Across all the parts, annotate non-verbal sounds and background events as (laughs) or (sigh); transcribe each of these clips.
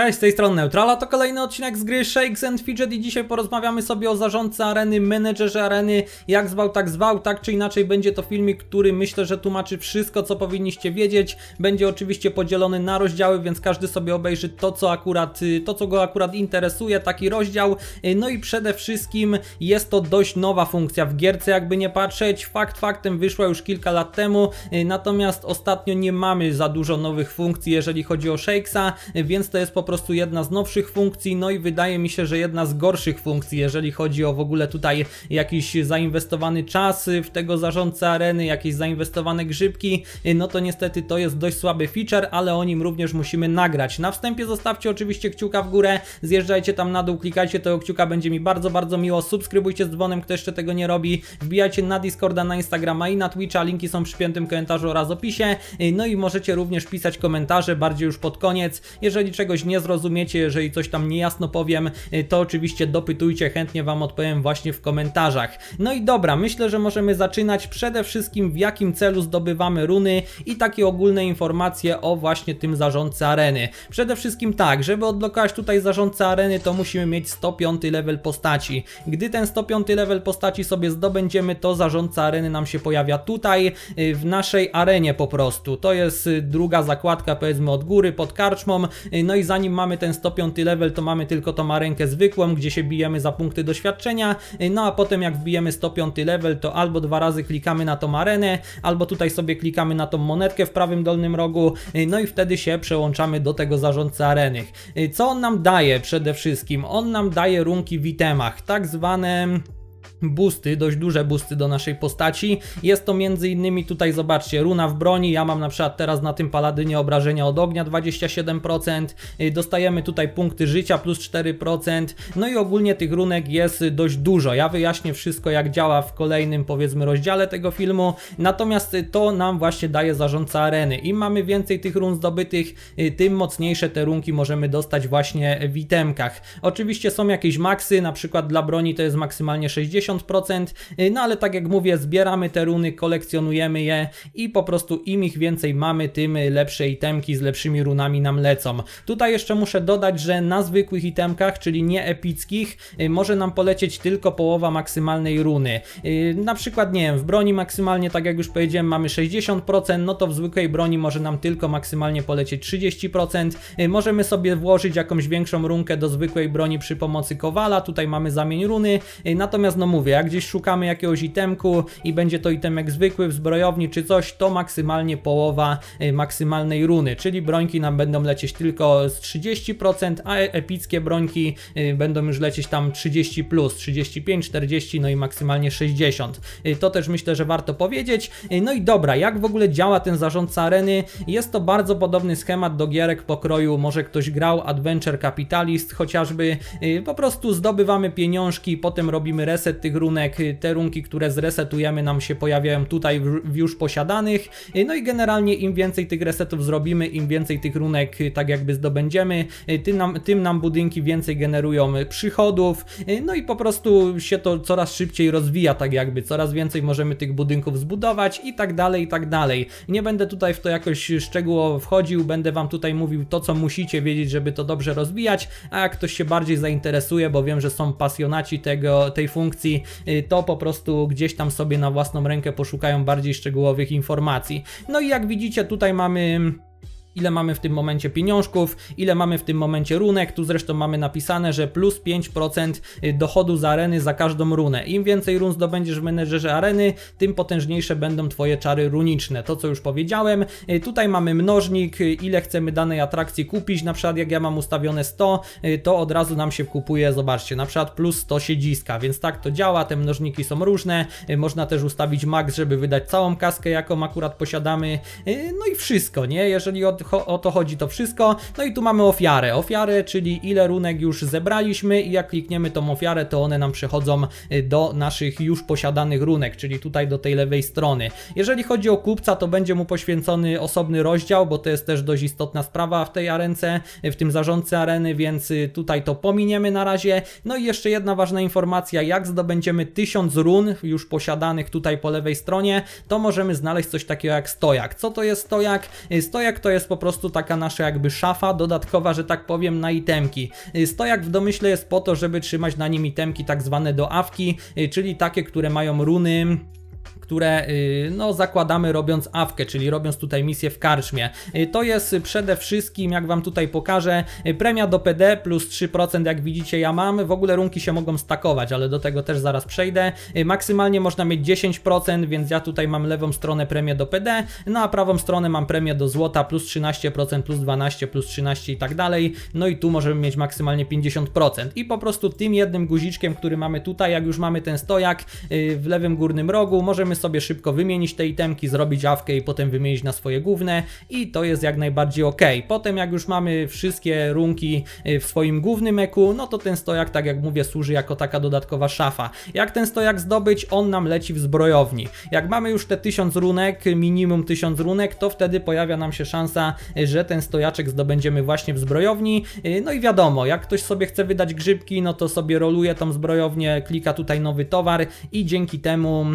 Cześć, z tej strony Neutrala, to kolejny odcinek z gry Shakes and Fidget i dzisiaj porozmawiamy sobie o zarządcy areny, menedżerze areny, jak zwał, tak zwał, tak czy inaczej będzie to filmik, który myślę, że tłumaczy wszystko, co powinniście wiedzieć. Będzie oczywiście podzielony na rozdziały, więc każdy sobie obejrzy to, co akurat, y, to co go akurat interesuje, taki rozdział. Y, no i przede wszystkim jest to dość nowa funkcja w gierce, jakby nie patrzeć. Fakt faktem wyszła już kilka lat temu, y, natomiast ostatnio nie mamy za dużo nowych funkcji, jeżeli chodzi o Shakesa, więc to jest po prostu prostu jedna z nowszych funkcji, no i wydaje mi się, że jedna z gorszych funkcji, jeżeli chodzi o w ogóle tutaj jakiś zainwestowany czas w tego zarządcę areny, jakieś zainwestowane grzybki, no to niestety to jest dość słaby feature, ale o nim również musimy nagrać. Na wstępie zostawcie oczywiście kciuka w górę, zjeżdżajcie tam na dół, klikajcie tego kciuka, będzie mi bardzo, bardzo miło, subskrybujcie z dzwonem, kto jeszcze tego nie robi, wbijajcie na Discorda, na Instagrama i na Twitcha, linki są przy piętym komentarzu oraz opisie, no i możecie również pisać komentarze bardziej już pod koniec, jeżeli czegoś nie nie zrozumiecie, jeżeli coś tam niejasno powiem, y, to oczywiście dopytujcie, chętnie Wam odpowiem właśnie w komentarzach. No i dobra, myślę, że możemy zaczynać przede wszystkim w jakim celu zdobywamy runy i takie ogólne informacje o właśnie tym zarządcy areny. Przede wszystkim tak, żeby odblokować tutaj zarządcę areny, to musimy mieć 105 level postaci. Gdy ten 105 level postaci sobie zdobędziemy, to zarządca areny nam się pojawia tutaj, y, w naszej arenie po prostu. To jest y, druga zakładka, powiedzmy od góry, pod karczmą, no i za zanim mamy ten 105 level, to mamy tylko tą arenkę zwykłą, gdzie się bijemy za punkty doświadczenia, no a potem jak wbijemy 105 level, to albo dwa razy klikamy na tą arenę, albo tutaj sobie klikamy na tą monetkę w prawym dolnym rogu, no i wtedy się przełączamy do tego zarządcy areny. Co on nam daje przede wszystkim? On nam daje runki w itemach, tak zwane busty, dość duże busty do naszej postaci. Jest to między innymi tutaj zobaczcie runa w broni, ja mam na przykład teraz na tym paladynie obrażenia od ognia 27%, y, dostajemy tutaj punkty życia plus 4%, no i ogólnie tych runek jest dość dużo. Ja wyjaśnię wszystko jak działa w kolejnym powiedzmy rozdziale tego filmu, natomiast to nam właśnie daje zarządca areny. Im mamy więcej tych run zdobytych, y, tym mocniejsze te runki możemy dostać właśnie w itemkach. Oczywiście są jakieś maksy, na przykład dla broni to jest maksymalnie 60, Y, no ale tak jak mówię, zbieramy te runy, kolekcjonujemy je i po prostu im ich więcej mamy, tym lepsze itemki z lepszymi runami nam lecą. Tutaj jeszcze muszę dodać, że na zwykłych itemkach, czyli nie epickich, y, może nam polecieć tylko połowa maksymalnej runy. Y, na przykład, nie wiem, w broni maksymalnie, tak jak już powiedziałem, mamy 60%, no to w zwykłej broni może nam tylko maksymalnie polecieć 30%. Możemy sobie włożyć jakąś większą runkę do zwykłej broni przy pomocy kowala, tutaj mamy zamień runy, natomiast no mówię, mówię, jak gdzieś szukamy jakiegoś itemku i będzie to itemek zwykły w zbrojowni czy coś, to maksymalnie połowa y, maksymalnej runy, czyli brońki nam będą lecieć tylko z 30%, a e, epickie brońki y, będą już lecieć tam 30+, plus, 35, 40, no i maksymalnie 60. Y, to też myślę, że warto powiedzieć. No i dobra, jak w ogóle działa ten zarządca areny? Jest to bardzo podobny schemat do gierek pokroju, może ktoś grał Adventure Capitalist chociażby, po prostu zdobywamy pieniążki, potem robimy reset tych tych runek, te runki, które zresetujemy nam się pojawiają tutaj w już posiadanych, no i generalnie im więcej tych resetów zrobimy, im więcej tych runek y, tak jakby zdobędziemy, y, tym nam, tym nam budynki więcej generują y, przychodów, no i po prostu się to coraz szybciej rozwija tak jakby, coraz więcej możemy tych budynków zbudować i tak dalej, i tak dalej. Nie będę tutaj w to jakoś szczegółowo wchodził, będę wam tutaj mówił to, co musicie wiedzieć, żeby to dobrze rozwijać, a jak ktoś się bardziej zainteresuje, bo wiem, że są pasjonaci tego, tej funkcji, Y, to po prostu gdzieś tam sobie na własną rękę poszukają bardziej szczegółowych informacji. No i jak widzicie, tutaj mamy ile mamy w tym momencie pieniążków, ile mamy w tym momencie runek. Tu zresztą mamy napisane, że plus 5% y, dochodu z areny za każdą runę. Im więcej run zdobędziesz w menedżerze areny, tym potężniejsze będą Twoje czary runiczne. To co już powiedziałem. Y, tutaj mamy mnożnik, y, ile chcemy danej atrakcji kupić. Na przykład jak ja mam ustawione 100, to od razu nam się kupuje, zobaczcie, na przykład plus 100 siedziska. Więc tak to działa, te mnożniki są różne. Można też ustawić max, żeby wydać całą kaskę jaką akurat posiadamy. No i wszystko, nie? Jeżeli od o to chodzi to wszystko. No i tu mamy ofiarę. Ofiarę, czyli ile runek już zebraliśmy i jak klikniemy tą ofiarę, to one nam przechodzą y, do naszych już posiadanych runek, czyli tutaj do tej lewej strony. Jeżeli chodzi o kupca, to będzie mu poświęcony osobny rozdział, bo to jest też dość istotna sprawa w tej arence, w tym zarządce areny, więc y, tutaj to pominiemy na razie. No i jeszcze jedna ważna informacja, jak zdobędziemy 1000 run już posiadanych tutaj po lewej stronie, to możemy znaleźć coś takiego jak stojak. Co to jest stojak? Y, stojak to jest po prostu taka nasza jakby szafa dodatkowa, że tak powiem, na itemki. Stojak y, w domyśle jest po to, żeby trzymać na nim itemki tak zwane do awki, y, czyli takie, które mają runy które y, no, zakładamy robiąc awkę, czyli robiąc tutaj misję w karczmie. Y, to jest przede wszystkim, jak Wam tutaj pokażę, y, premia do PD plus 3%, jak widzicie ja mam. W ogóle runki się mogą stakować, ale do tego też zaraz przejdę. Maksymalnie można mieć 10%, więc ja tutaj mam lewą stronę premię do PD, no a prawą stronę mam premię do złota plus 13%, plus 12%, plus 13% i tak dalej. No i tu możemy mieć maksymalnie 50%. I po prostu tym jednym guziczkiem, który mamy tutaj, jak już mamy ten stojak w lewym górnym rogu, możemy sobie szybko wymienić te itemki, zrobić awkę i potem wymienić na swoje główne i to jest jak najbardziej ok. Potem jak już mamy wszystkie runki y, w swoim głównym eku, no to ten stojak, tak jak mówię, służy jako taka dodatkowa szafa. Jak ten stojak zdobyć, on nam leci w zbrojowni. Jak mamy już te 1000 runek, minimum 1000 runek, to wtedy pojawia nam się szansa, y, że ten stojaczek zdobędziemy właśnie w zbrojowni. Y, no i wiadomo, jak ktoś sobie chce wydać grzybki, no to sobie roluje tą zbrojownię, klika tutaj nowy towar i dzięki temu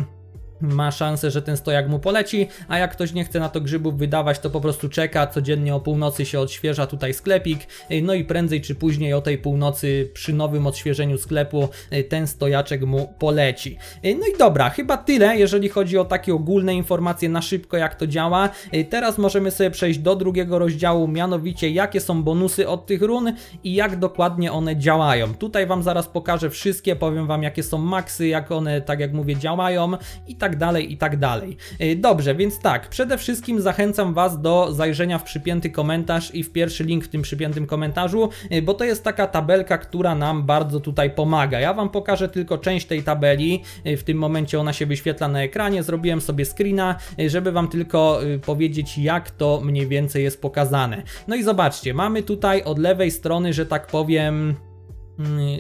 ma szansę, że ten stojak mu poleci, a jak ktoś nie chce na to grzybów wydawać, to po prostu czeka, codziennie o północy się odświeża tutaj sklepik, y, no i prędzej czy później o tej północy przy nowym odświeżeniu sklepu y, ten stojaczek mu poleci. Y, no i dobra, chyba tyle, jeżeli chodzi o takie ogólne informacje na szybko jak to działa. Teraz możemy sobie przejść do drugiego rozdziału, mianowicie jakie są bonusy od tych run i jak dokładnie one działają. Tutaj Wam zaraz pokażę wszystkie, powiem Wam jakie są maksy, jak one, tak jak mówię, działają i tak tak dalej, i tak dalej. Y, dobrze, więc tak, przede wszystkim zachęcam Was do zajrzenia w przypięty komentarz i w pierwszy link w tym przypiętym komentarzu, y, bo to jest taka tabelka, która nam bardzo tutaj pomaga. Ja Wam pokażę tylko część tej tabeli, y, w tym momencie ona się wyświetla na ekranie, zrobiłem sobie screena, żeby Wam tylko powiedzieć jak to mniej więcej jest pokazane. No i zobaczcie, mamy tutaj od lewej strony, że tak powiem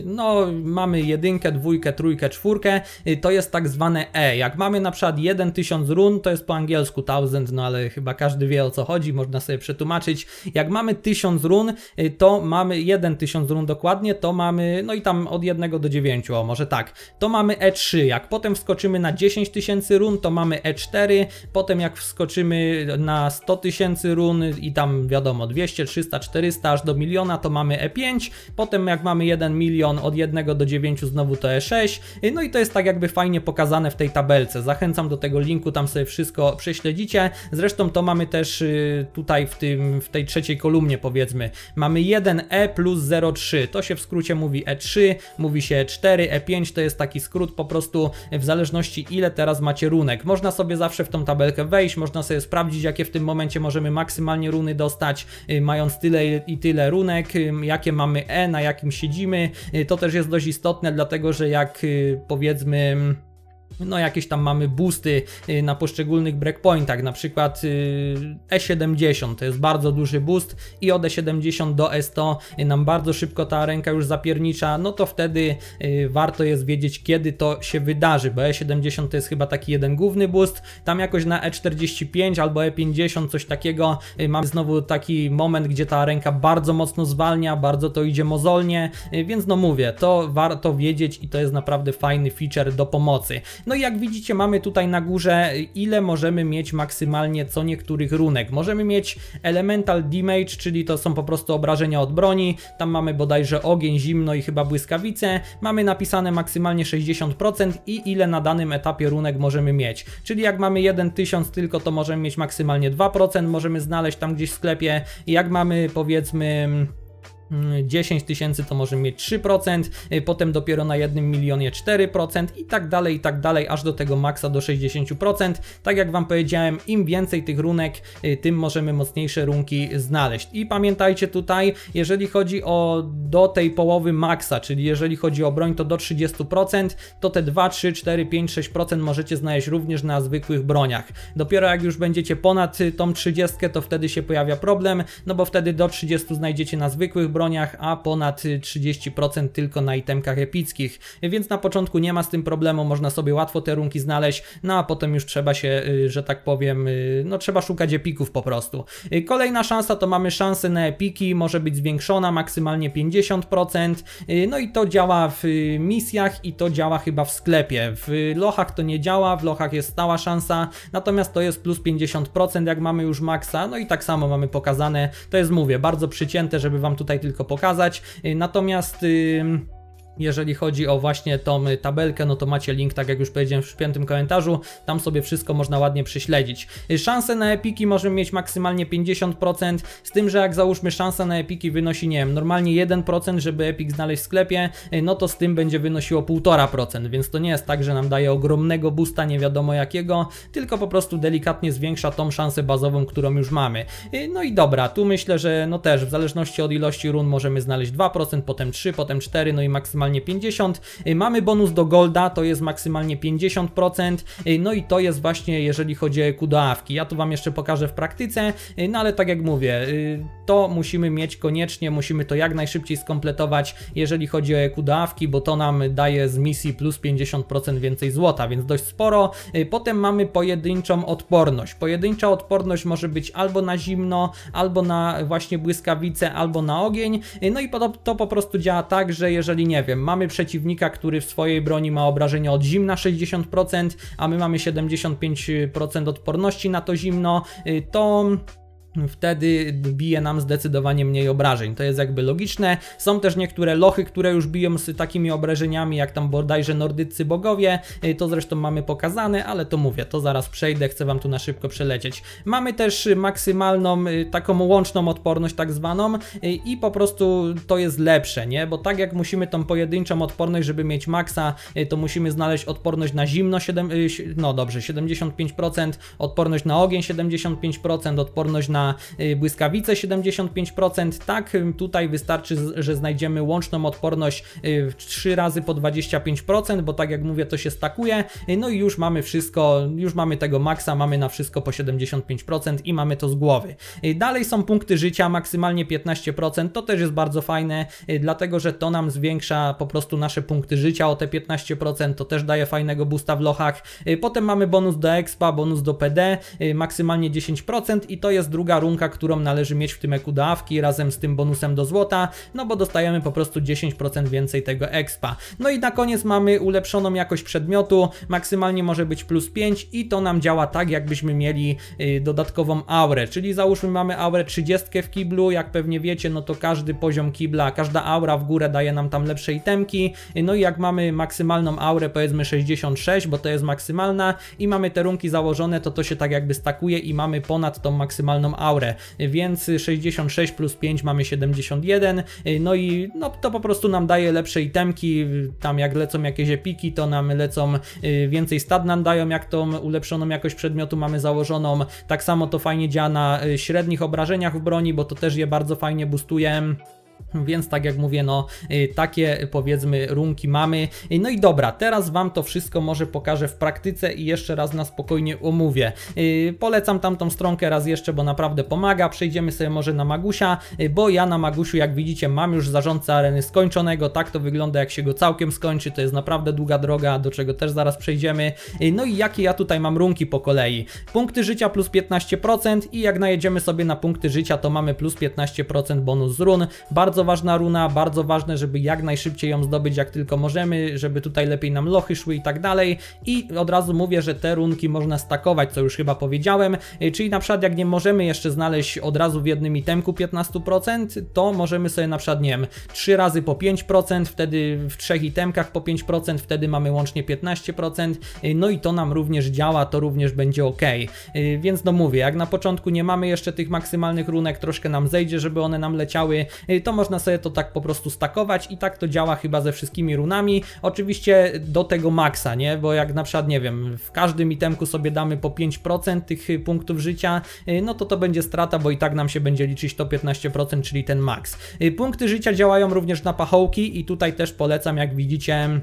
no, mamy jedynkę, dwójkę, trójkę, czwórkę, to jest tak zwane E. Jak mamy na przykład 1000 run, to jest po angielsku 1000, no ale chyba każdy wie o co chodzi, można sobie przetłumaczyć. Jak mamy 1000 run, to mamy 1000 run dokładnie, to mamy, no i tam od 1 do 9, o może tak, to mamy E3. Jak potem wskoczymy na 10 tysięcy run, to mamy E4, potem jak wskoczymy na 100 tysięcy run i tam wiadomo 200, 300, 400, aż do miliona, to mamy E5, potem jak mamy 1 1 milion, od 1 do 9 znowu to E6, no i to jest tak jakby fajnie pokazane w tej tabelce. Zachęcam do tego linku, tam sobie wszystko prześledzicie. Zresztą to mamy też y, tutaj w, tym, w tej trzeciej kolumnie powiedzmy. Mamy 1E plus 0,3, to się w skrócie mówi E3, mówi się E4, E5, to jest taki skrót po prostu w zależności ile teraz macie runek. Można sobie zawsze w tą tabelkę wejść, można sobie sprawdzić jakie w tym momencie możemy maksymalnie runy dostać, y, mając tyle i tyle runek, y, jakie mamy E, na jakim siedzimy, Y, to też jest dość istotne, dlatego że jak y, powiedzmy no jakieś tam mamy boosty y, na poszczególnych breakpointach, na przykład y, E70 to jest bardzo duży boost i od E70 do E100 nam bardzo szybko ta ręka już zapiernicza, no to wtedy y, warto jest wiedzieć kiedy to się wydarzy, bo E70 to jest chyba taki jeden główny boost, tam jakoś na E45 albo E50 coś takiego mamy znowu taki moment, gdzie ta ręka bardzo mocno zwalnia, bardzo to idzie mozolnie, więc no mówię, to warto wiedzieć i to jest naprawdę fajny feature do pomocy. No i jak widzicie mamy tutaj na górze ile możemy mieć maksymalnie co niektórych runek. Możemy mieć elemental damage, czyli to są po prostu obrażenia od broni, tam mamy bodajże ogień, zimno i chyba błyskawice, mamy napisane maksymalnie 60% i ile na danym etapie runek możemy mieć. Czyli jak mamy 1000 tylko to możemy mieć maksymalnie 2%, możemy znaleźć tam gdzieś w sklepie, jak mamy powiedzmy 10 mm, tysięcy to możemy mieć 3%, y, potem dopiero na 1 milionie 4% i tak dalej, i tak dalej, aż do tego maksa do 60%. Tak jak Wam powiedziałem, im więcej tych runek, y, tym możemy mocniejsze runki znaleźć. I pamiętajcie tutaj, jeżeli chodzi o do tej połowy maksa, czyli jeżeli chodzi o broń, to do 30%, to te 2, 3, 4, 5, 6% możecie znaleźć również na zwykłych broniach. Dopiero jak już będziecie ponad y, tą 30, to wtedy się pojawia problem, no bo wtedy do 30 znajdziecie na zwykłych broniach, a ponad 30% tylko na itemkach epickich, więc na początku nie ma z tym problemu, można sobie łatwo te runki znaleźć, no a potem już trzeba się, y, że tak powiem, y, no trzeba szukać epików po prostu. Y, kolejna szansa to mamy szansę na epiki, może być zwiększona maksymalnie 50%, no i to działa w misjach i to działa chyba w sklepie. W lochach to nie działa, w lochach jest stała szansa, natomiast to jest plus 50% jak mamy już maksa, no i tak samo mamy pokazane, to jest mówię, bardzo przycięte, żeby Wam tutaj tylko pokazać. Y, natomiast jeżeli chodzi o właśnie tą y, tabelkę, no to macie link, tak jak już powiedziałem w piątym komentarzu, tam sobie wszystko można ładnie prześledzić. Y, szanse na epiki możemy mieć maksymalnie 50%, z tym, że jak załóżmy szansa na epiki wynosi, nie wiem, normalnie 1%, żeby epik znaleźć w sklepie, y, no to z tym będzie wynosiło 1,5%, więc to nie jest tak, że nam daje ogromnego boosta nie wiadomo jakiego, tylko po prostu delikatnie zwiększa tą szansę bazową, którą już mamy. No i dobra, tu myślę, że no też w zależności od ilości run możemy znaleźć 2%, potem 3, potem 4, no i maksymalnie maksymalnie 50. Y, mamy bonus do golda, to jest maksymalnie 50%. Y, no i to jest właśnie jeżeli chodzi o kudawki e Ja to Wam jeszcze pokażę w praktyce, y, no ale tak jak mówię, to musimy mieć koniecznie, musimy to jak najszybciej skompletować, jeżeli chodzi o kudawki e bo to nam daje z misji plus 50% więcej złota, więc dość sporo. Potem mamy pojedynczą odporność. Pojedyncza odporność może być albo na zimno, albo na właśnie błyskawice, albo na ogień. No i to po prostu działa tak, że jeżeli nie wiem, wiem, mamy przeciwnika, który w swojej broni ma obrażenia od zimna 60%, a my mamy 75% odporności na to zimno, y, to wtedy bije nam zdecydowanie mniej obrażeń. To jest jakby logiczne. Są też niektóre lochy, które już biją z takimi obrażeniami, jak tam bodajże nordyccy bogowie. Y, to zresztą mamy pokazane, ale to mówię, to zaraz przejdę, chcę Wam tu na szybko przelecieć. Mamy też maksymalną, y, taką łączną odporność tak zwaną y, i po prostu to jest lepsze, nie? Bo tak jak musimy tą pojedynczą odporność, żeby mieć maksa, to musimy znaleźć odporność na zimno, 7, no dobrze, 75%, odporność na ogień 75%, odporność na Y, błyskawice 75%. Tak, y, tutaj wystarczy, że znajdziemy łączną odporność 3 y, razy po 25%, bo tak jak mówię, to się stakuje. No i już mamy wszystko, już mamy tego maksa, mamy na wszystko po 75% i mamy to z głowy. Dalej są punkty życia, maksymalnie 15%. To też jest bardzo fajne, dlatego że to nam zwiększa po prostu nasze punkty życia o te 15%. To też daje fajnego boosta w lochach. Potem mamy bonus do expa, bonus do PD, maksymalnie 10% i to jest druga pierwsza runka, którą należy mieć w tym eku dawki razem z tym bonusem do złota, no bo dostajemy po prostu 10% więcej tego expa. No i na koniec mamy ulepszoną jakość przedmiotu, maksymalnie może być plus 5 i to nam działa tak, jakbyśmy mieli yy, dodatkową aurę, czyli załóżmy mamy aurę 30 w kiblu, jak pewnie wiecie, no to każdy poziom kibla, każda aura w górę daje nam tam lepsze itemki, no i jak mamy maksymalną aurę powiedzmy 66, bo to jest maksymalna i mamy te runki założone, to to się tak jakby stakuje i mamy ponad tą maksymalną aurę aurę, więc 66 plus 5 mamy 71, no i no, to po prostu nam daje lepsze itemki, tam jak lecą jakieś epiki, to nam lecą y, więcej stad nam dają, jak tą ulepszoną jakość przedmiotu mamy założoną, tak samo to fajnie działa na y, średnich obrażeniach w broni, bo to też je bardzo fajnie boostuje. Więc tak jak mówię, no y, takie y, powiedzmy runki mamy. Y, no i dobra, teraz Wam to wszystko może pokażę w praktyce i jeszcze raz na spokojnie omówię. polecam tamtą stronkę raz jeszcze, bo naprawdę pomaga. Przejdziemy sobie może na Magusia, bo ja na Magusiu jak widzicie mam już zarządcę areny skończonego. Tak to wygląda jak się go całkiem skończy. To jest naprawdę długa droga, do czego też zaraz przejdziemy. no i jakie ja tutaj mam runki po kolei. Punkty życia plus 15% i jak najedziemy sobie na punkty życia to mamy plus 15% bonus z run. Bardzo bardzo ważna runa, bardzo ważne, żeby jak najszybciej ją zdobyć, jak tylko możemy, żeby tutaj lepiej nam lochy szły i tak dalej. I od razu mówię, że te runki można stakować, co już chyba powiedziałem, y, czyli na przykład jak nie możemy jeszcze znaleźć od razu w jednym itemku 15%, to możemy sobie na przykład, nie wiem, 3 razy po 5%, wtedy w trzech itemkach po 5%, wtedy mamy łącznie 15%, y, no i to nam również działa, to również będzie ok. Więc no mówię, jak na początku nie mamy jeszcze tych maksymalnych runek, troszkę nam zejdzie, żeby one nam leciały, y, to można sobie to tak po prostu stakować i tak to działa chyba ze wszystkimi runami. Oczywiście do tego maksa, nie? Bo jak na przykład, nie wiem, w każdym itemku sobie damy po 5% tych punktów życia, y, no to to będzie strata, bo i tak nam się będzie liczyć to 15%, czyli ten maks. Y, punkty życia działają również na pachołki i tutaj też polecam, jak widzicie,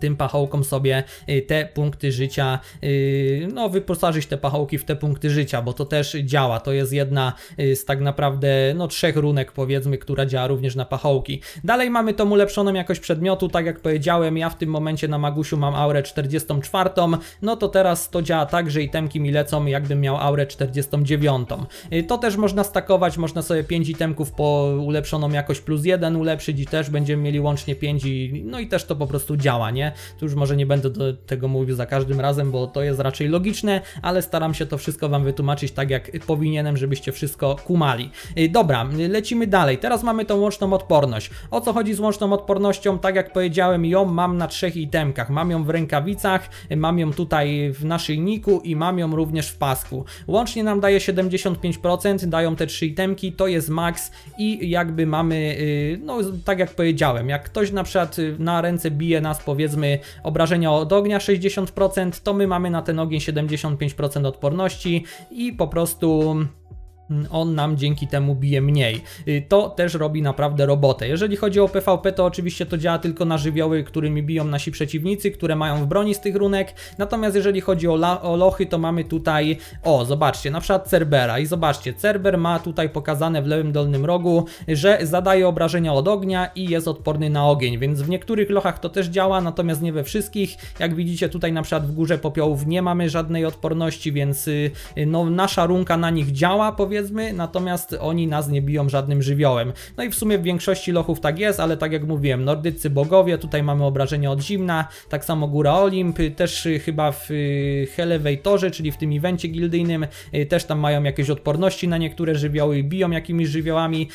tym pachołkom sobie y, te punkty życia, y, no wyposażyć te pachołki w te punkty życia, bo to też działa. To jest jedna y, z tak naprawdę no trzech runek powiedzmy, która działa również na pachołki. Dalej mamy tą ulepszoną jakość przedmiotu, tak jak powiedziałem, ja w tym momencie na Magusiu mam aurę 44, no to teraz to działa tak, że itemki mi lecą jakbym miał aurę 49. To też można stakować, można sobie 5 itemków po ulepszoną jakość plus 1 ulepszyć i też będziemy mieli łącznie 5 i, no i też to po prostu działa planowanie. Tu już może nie będę do tego mówił za każdym razem, bo to jest raczej logiczne, ale staram się to wszystko Wam wytłumaczyć tak jak powinienem, żebyście wszystko kumali. Y, dobra, y, lecimy dalej. Teraz mamy tą łączną odporność. O co chodzi z łączną odpornością? Tak jak powiedziałem, ją mam na trzech itemkach. Mam ją w rękawicach, y, mam ją tutaj w naszyjniku i mam ją również w pasku. Łącznie nam daje 75%, dają te trzy itemki, to jest max i jakby mamy, no tak jak powiedziałem, jak ktoś na przykład na ręce bije nas powiedzmy powiedzmy obrażenia od ognia 60%, to my mamy na ten ogień 75% odporności i po prostu on nam dzięki temu bije mniej. Y, to też robi naprawdę robotę. Jeżeli chodzi o PvP, to oczywiście to działa tylko na żywioły, którymi biją nasi przeciwnicy, które mają w broni z tych runek. Natomiast jeżeli chodzi o, o lochy, to mamy tutaj, o zobaczcie, na przykład Cerbera i zobaczcie, Cerber ma tutaj pokazane w lewym dolnym rogu, że zadaje obrażenia od ognia i jest odporny na ogień, więc w niektórych lochach to też działa, natomiast nie we wszystkich. Jak widzicie tutaj na przykład w górze popiołów nie mamy żadnej odporności, więc y, no, nasza runka na nich działa powiedzmy, powiedzmy, natomiast oni nas nie biją żadnym żywiołem. No i w sumie w większości lochów tak jest, ale tak jak mówiłem, nordycy, bogowie, tutaj mamy obrażenie od zimna, tak samo Góra Olimp, też y, chyba w y, Elevatorze, czyli w tym evencie gildyjnym, y, też tam mają jakieś odporności na niektóre żywioły, biją jakimiś żywiołami.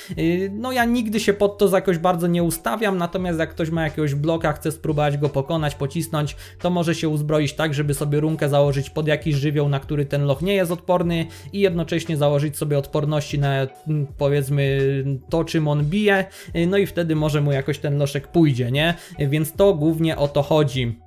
No ja nigdy się pod to jakoś bardzo nie ustawiam, natomiast jak ktoś ma jakiegoś bloka, chce spróbować go pokonać, pocisnąć, to może się uzbroić tak, żeby sobie runkę założyć pod jakiś żywioł, na który ten loch nie jest odporny i jednocześnie założyć sobie sobie odporności na mm, powiedzmy to, czym on bije, y, no i wtedy może mu jakoś ten loszek pójdzie, nie? Więc to głównie o to chodzi.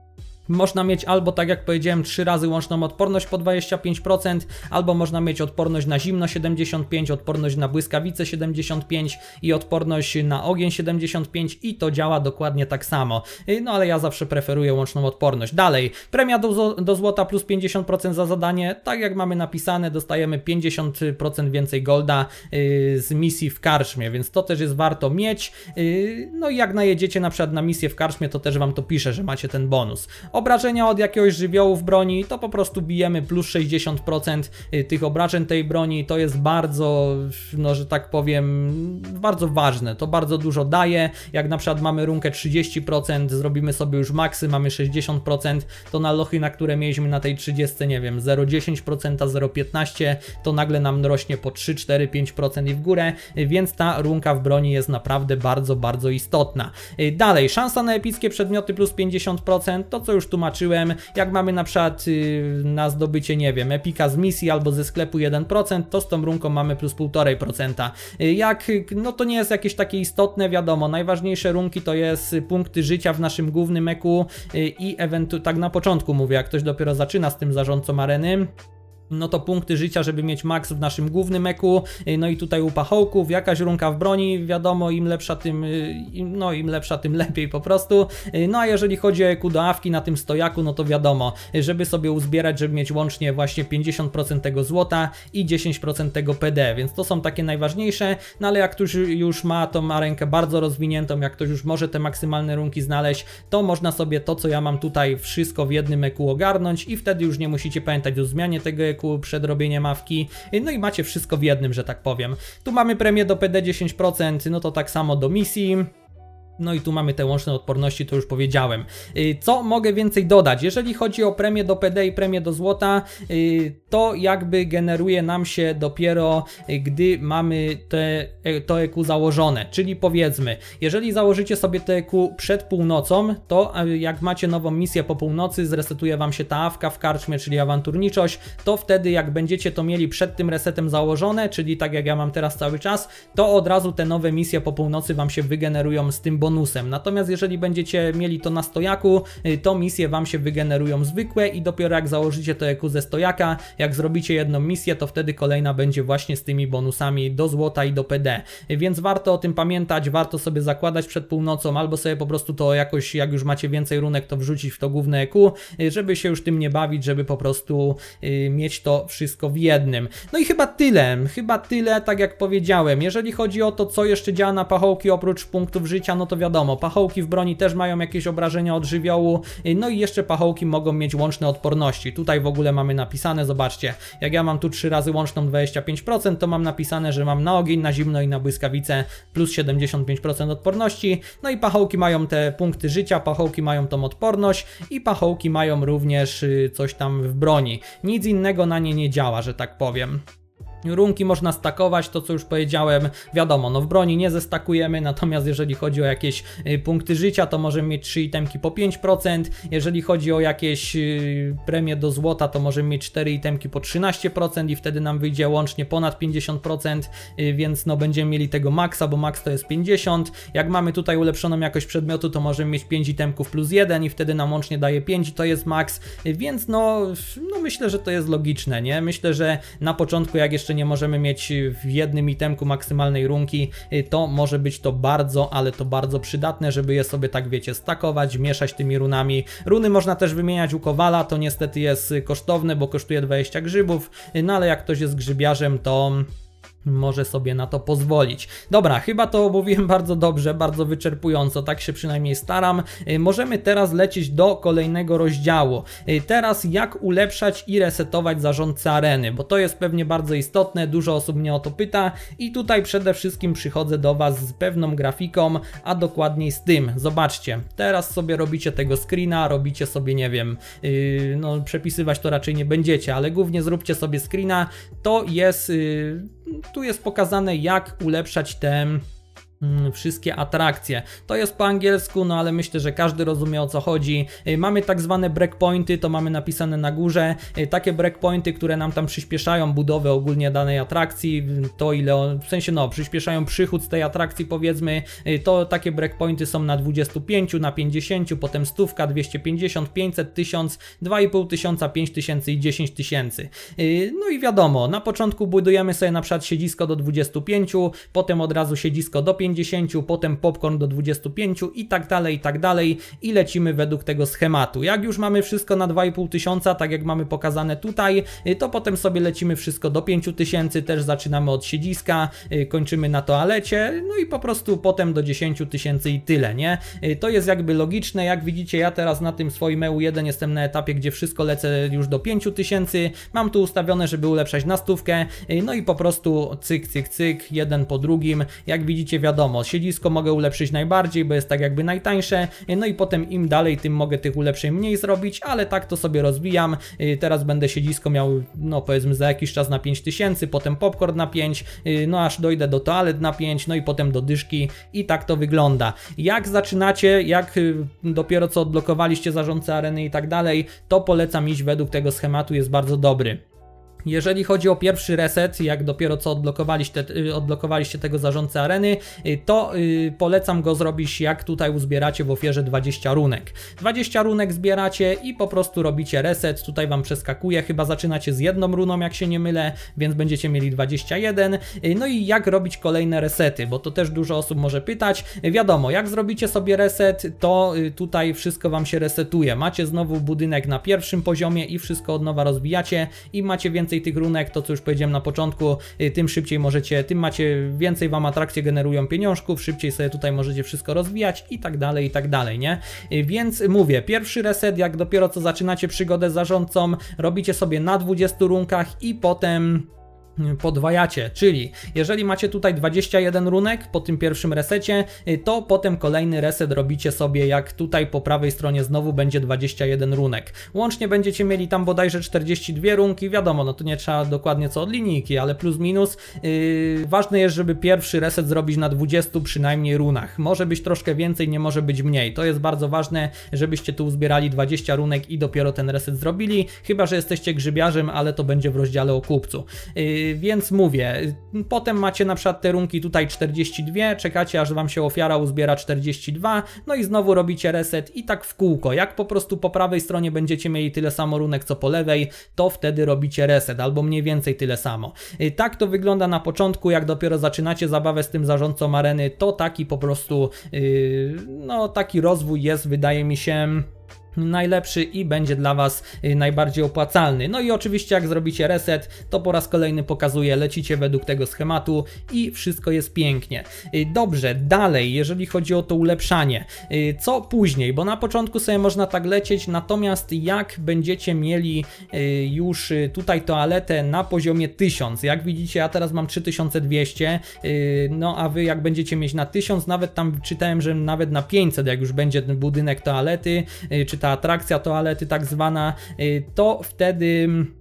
Można mieć albo, tak jak powiedziałem, 3 razy łączną odporność po 25%, albo można mieć odporność na zimno 75, odporność na błyskawice 75 i odporność na ogień 75 i to działa dokładnie tak samo. Y, no ale ja zawsze preferuję łączną odporność. Dalej, premia do, do złota plus 50% za zadanie, tak jak mamy napisane, dostajemy 50% więcej golda yy, z misji w karczmie, więc to też jest warto mieć. Yy, no i jak najedziecie na przykład na misję w karczmie, to też Wam to pisze, że macie ten bonus. Obrażenia od jakiegoś żywiołu w broni to po prostu bijemy plus 60% y, tych obrażeń tej broni. To jest bardzo, no że tak powiem, bardzo ważne. To bardzo dużo daje. Jak na przykład mamy runkę 30%, zrobimy sobie już maksy, mamy 60%, to na lochy, na które mieliśmy na tej 30, nie wiem, 0,10%, 0,15%, to nagle nam rośnie po 3, 4, 5% i w górę, y, więc ta runka w broni jest naprawdę bardzo, bardzo istotna. Y, dalej, szansa na epickie przedmioty plus 50%, to co już już tłumaczyłem, jak mamy na przykład yy, na zdobycie, nie wiem, epika z misji albo ze sklepu 1%, to z tą runką mamy plus 1,5%. Yy, jak, no to nie jest jakieś takie istotne, wiadomo, najważniejsze runki to jest punkty życia w naszym głównym eku yy, i eventu tak na początku mówię, jak ktoś dopiero zaczyna z tym zarządcą areny, no to punkty życia, żeby mieć maks w naszym głównym eku, y, no i tutaj u pachołków, jakaś runka w broni, wiadomo, im lepsza tym, y, no im lepsza tym (laughs) lepiej po prostu, y, no a jeżeli chodzi o eku do awki na tym stojaku, no to wiadomo, żeby sobie uzbierać, żeby mieć łącznie właśnie 50% tego złota i 10% tego PD, więc to są takie najważniejsze, no ale jak ktoś już ma tą rękę bardzo rozwiniętą, jak ktoś już może te maksymalne runki znaleźć, to można sobie to, co ja mam tutaj, wszystko w jednym eku ogarnąć i wtedy już nie musicie pamiętać o zmianie tego eku, przed robieniem mawki, no i macie wszystko w jednym, że tak powiem. Tu mamy premię do PD 10%, no to tak samo do misji, no i tu mamy te łączne odporności, to już powiedziałem. Y, co mogę więcej dodać? Jeżeli chodzi o premię do PD i premię do złota, y, to jakby generuje nam się dopiero, y, gdy mamy te, e, to EQ założone. Czyli powiedzmy, jeżeli założycie sobie to EQ przed północą, to e, jak macie nową misję po północy, zresetuje Wam się ta awka w karczmie, czyli awanturniczość, to wtedy jak będziecie to mieli przed tym resetem założone, czyli tak jak ja mam teraz cały czas, to od razu te nowe misje po północy Wam się wygenerują z tym bonusem bonusem. Natomiast jeżeli będziecie mieli to na stojaku, y, to misje Wam się wygenerują zwykłe i dopiero jak założycie to EQ ze stojaka, jak zrobicie jedną misję, to wtedy kolejna będzie właśnie z tymi bonusami do złota i do PD. Więc warto o tym pamiętać, warto sobie zakładać przed północą, albo sobie po prostu to jakoś, jak już macie więcej runek, to wrzucić w to główne EQ, y, żeby się już tym nie bawić, żeby po prostu y, mieć to wszystko w jednym. No i chyba tyle, chyba tyle, tak jak powiedziałem. Jeżeli chodzi o to, co jeszcze działa na pachołki oprócz punktów życia, no to wiadomo, pachołki w broni też mają jakieś obrażenia od żywiołu, y, no i jeszcze pachołki mogą mieć łączne odporności. Tutaj w ogóle mamy napisane, zobaczcie, jak ja mam tu 3 razy łączną 25%, to mam napisane, że mam na ogień, na zimno i na błyskawice plus 75% odporności, no i pachołki mają te punkty życia, pachołki mają tą odporność i pachołki mają również y, coś tam w broni. Nic innego na nie nie działa, że tak powiem. Runki można stakować, to co już powiedziałem, wiadomo, no w broni nie zestakujemy, natomiast jeżeli chodzi o jakieś y, punkty życia, to możemy mieć 3 itemki po 5%, jeżeli chodzi o jakieś y, premie do złota, to możemy mieć 4 itemki po 13% i wtedy nam wyjdzie łącznie ponad 50%, y, więc no będziemy mieli tego maksa, bo maks to jest 50. Jak mamy tutaj ulepszoną jakość przedmiotu, to możemy mieć 5 itemków plus 1 i wtedy nam łącznie daje 5 to jest maks, więc no, no myślę, że to jest logiczne, nie? Myślę, że na początku jak jeszcze jeszcze nie możemy mieć w jednym itemku maksymalnej runki, y, to może być to bardzo, ale to bardzo przydatne, żeby je sobie tak wiecie stakować, mieszać tymi runami. Runy można też wymieniać u kowala, to niestety jest kosztowne, bo kosztuje 20 grzybów, y, no ale jak ktoś jest grzybiarzem, to może sobie na to pozwolić. Dobra, chyba to omówiłem (laughs) bardzo dobrze, bardzo wyczerpująco, tak się przynajmniej staram. Y, możemy teraz lecieć do kolejnego rozdziału. Y, teraz jak ulepszać i resetować zarządcę areny, bo to jest pewnie bardzo istotne, dużo osób mnie o to pyta i tutaj przede wszystkim przychodzę do Was z pewną grafiką, a dokładniej z tym. Zobaczcie, teraz sobie robicie tego screena, robicie sobie, nie wiem, yy, no przepisywać to raczej nie będziecie, ale głównie zróbcie sobie screena, to jest... Yy, tu jest pokazane, jak ulepszać te Mm, wszystkie atrakcje. To jest po angielsku, no ale myślę, że każdy rozumie o co chodzi. Y, mamy tak zwane breakpointy, to mamy napisane na górze. Y, takie breakpointy, które nam tam przyspieszają budowę ogólnie danej atrakcji, to ile, w sensie no, przyspieszają przychód z tej atrakcji powiedzmy, y, to takie breakpointy są na 25, na 50, potem stówka, 250, 500, 1000, 2500, 5000 i 10 tysięcy. No i wiadomo, na początku budujemy sobie na przykład siedzisko do 25, potem od razu siedzisko do 50, 50, potem popcorn do 25 i tak dalej, i tak dalej i lecimy według tego schematu. Jak już mamy wszystko na 2,5 tysiąca, tak jak mamy pokazane tutaj, y, to potem sobie lecimy wszystko do 5 tysięcy, też zaczynamy od siedziska, y, kończymy na toalecie, no i po prostu potem do 10 tysięcy i tyle, nie? Y, to jest jakby logiczne, jak widzicie ja teraz na tym swoim EU1 jestem na etapie, gdzie wszystko lecę już do 5 tysięcy, mam tu ustawione, żeby ulepszać na stówkę, no i po prostu cyk, cyk, cyk, jeden po drugim, jak widzicie wiadomo wiadomo, siedzisko mogę ulepszyć najbardziej, bo jest tak jakby najtańsze, no i potem im dalej, tym mogę tych ulepszeń mniej zrobić, ale tak to sobie rozbijam. Y, teraz będę siedzisko miał, no powiedzmy za jakiś czas na 5000, potem popcorn na 5, y, no aż dojdę do toalet na 5, no i potem do dyszki i tak to wygląda. Jak zaczynacie, jak y, dopiero co odblokowaliście zarządcę areny i tak dalej, to polecam iść według tego schematu, jest bardzo dobry. Jeżeli chodzi o pierwszy reset, jak dopiero co odblokowaliście, y, odblokowaliście tego zarządcę areny, y, to y, polecam go zrobić jak tutaj uzbieracie w ofierze 20 runek. 20 runek zbieracie i po prostu robicie reset, tutaj Wam przeskakuje, chyba zaczynacie z jedną runą jak się nie mylę, więc będziecie mieli 21. No i jak robić kolejne resety, bo to też dużo osób może pytać. Wiadomo, jak zrobicie sobie reset, to tutaj wszystko Wam się resetuje. Macie znowu budynek na pierwszym poziomie i wszystko od nowa rozbijacie i macie więcej więcej tych runek, to co już powiedziałem na początku, y, tym szybciej możecie, tym macie więcej wam atrakcje generują pieniążków, szybciej sobie tutaj możecie wszystko rozwijać i tak dalej, i tak dalej, nie? Y, więc mówię, pierwszy reset, jak dopiero co zaczynacie przygodę z zarządcą, robicie sobie na 20 runkach i potem podwajacie, czyli jeżeli macie tutaj 21 runek po tym pierwszym resecie, y, to potem kolejny reset robicie sobie jak tutaj po prawej stronie znowu będzie 21 runek. Łącznie będziecie mieli tam bodajże 42 runki, wiadomo, no to nie trzeba dokładnie co od linijki, ale plus minus. Yy, ważne jest, żeby pierwszy reset zrobić na 20 przynajmniej runach. Może być troszkę więcej, nie może być mniej. To jest bardzo ważne, żebyście tu uzbierali 20 runek i dopiero ten reset zrobili, chyba że jesteście grzybiarzem, ale to będzie w rozdziale o kupcu. Yy, więc mówię, potem macie na przykład te runki tutaj 42, czekacie aż wam się ofiara uzbiera 42, no i znowu robicie reset i tak w kółko. Jak po prostu po prawej stronie będziecie mieli tyle samo runek co po lewej, to wtedy robicie reset, albo mniej więcej tyle samo. Y, tak to wygląda na początku, jak dopiero zaczynacie zabawę z tym zarządcą areny, to taki po prostu, y, no taki rozwój jest, wydaje mi się najlepszy i będzie dla Was y, najbardziej opłacalny. No i oczywiście jak zrobicie reset, to po raz kolejny pokazuje, lecicie według tego schematu i wszystko jest pięknie. Y, dobrze, dalej, jeżeli chodzi o to ulepszanie, y, co później, bo na początku sobie można tak lecieć, natomiast jak będziecie mieli już tutaj toaletę na poziomie 1000, jak widzicie ja teraz mam 3200, no a Wy jak będziecie mieć na 1000, nawet tam czytałem, że nawet na 500, jak już będzie ten budynek toalety, czytałem ta atrakcja, toalety tak zwana, y, to wtedy mm,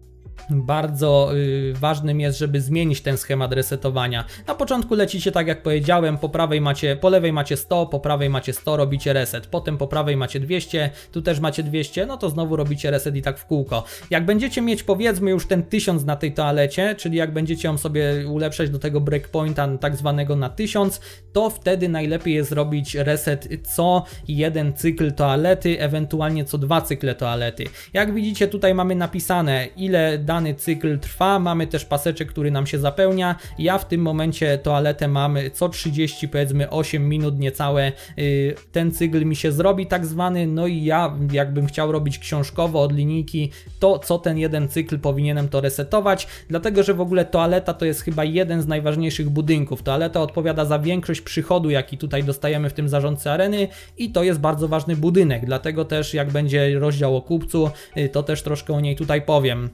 bardzo y, ważnym jest, żeby zmienić ten schemat resetowania. Na początku lecicie tak jak powiedziałem, po prawej macie, po lewej macie 100, po prawej macie 100, robicie reset. Potem po prawej macie 200, tu też macie 200, no to znowu robicie reset i tak w kółko. Jak będziecie mieć powiedzmy już ten 1000 na tej toalecie, czyli jak będziecie ją sobie ulepszać do tego breakpointa tak zwanego na 1000, to wtedy najlepiej jest zrobić reset co jeden cykl toalety, ewentualnie co dwa cykle toalety. Jak widzicie tutaj mamy napisane ile dany cykl trwa, mamy też paseczek, który nam się zapełnia. Ja w tym momencie toaletę mam co 30, powiedzmy 8 minut niecałe. Y, ten cykl mi się zrobi tak zwany, no i ja jakbym chciał robić książkowo od linijki, to co ten jeden cykl powinienem to resetować, dlatego że w ogóle toaleta to jest chyba jeden z najważniejszych budynków. Toaleta odpowiada za większość przychodu, jaki tutaj dostajemy w tym zarządcy areny i to jest bardzo ważny budynek, dlatego też jak będzie rozdział o kupcu, y, to też troszkę o niej tutaj powiem.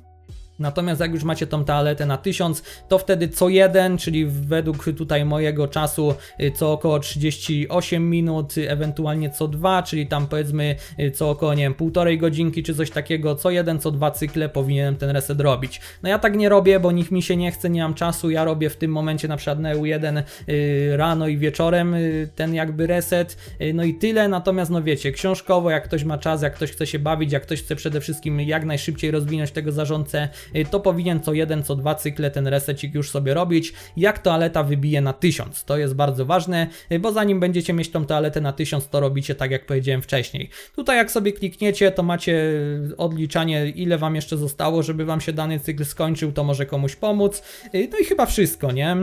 Natomiast jak już macie tą toaletę na 1000, to wtedy co jeden, czyli według tutaj mojego czasu y, co około 38 minut, y, ewentualnie co dwa, czyli tam powiedzmy y, co około, nie wiem, półtorej godzinki czy coś takiego, co jeden, co dwa cykle powinienem ten reset robić. No ja tak nie robię, bo nikt mi się nie chce, nie mam czasu, ja robię w tym momencie na przykład na EU1 rano i wieczorem ten jakby reset, no i tyle, natomiast no wiecie, książkowo, jak ktoś ma czas, jak ktoś chce się bawić, jak ktoś chce przede wszystkim jak najszybciej rozwinąć tego zarządcę, Y, to powinien co jeden, co dwa cykle ten resecik już sobie robić, jak toaleta wybije na 1000. To jest bardzo ważne, y, bo zanim będziecie mieć tą toaletę na 1000, to robicie tak jak powiedziałem wcześniej. Tutaj jak sobie klikniecie, to macie y, odliczanie ile Wam jeszcze zostało, żeby Wam się dany cykl skończył, to może komuś pomóc. No i chyba wszystko, nie?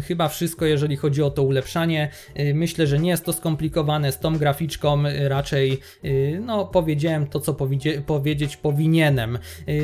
chyba wszystko, jeżeli chodzi o to ulepszanie. Y, myślę, że nie jest to skomplikowane z tą graficzką, y, raczej y, no, powiedziałem to, co powiedzie, powiedzieć powinienem.